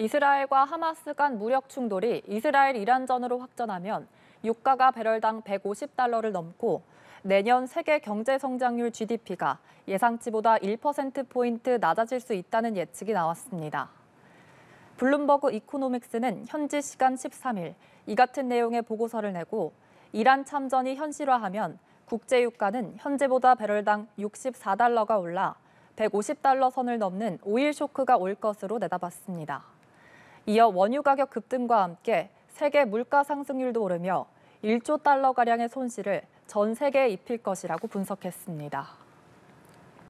이스라엘과 하마스 간 무력 충돌이 이스라엘 이란전으로 확전하면 유가가 배럴당 150달러를 넘고 내년 세계 경제 성장률 GDP가 예상치보다 1%포인트 낮아질 수 있다는 예측이 나왔습니다. 블룸버그 이코노믹스는 현지 시간 13일 이 같은 내용의 보고서를 내고 이란 참전이 현실화하면 국제 유가는 현재보다 배럴당 64달러가 올라 150달러 선을 넘는 오일 쇼크가 올 것으로 내다봤습니다. 이어 원유 가격 급등과 함께 세계 물가 상승률도 오르며 1조 달러가량의 손실을 전 세계에 입힐 것이라고 분석했습니다.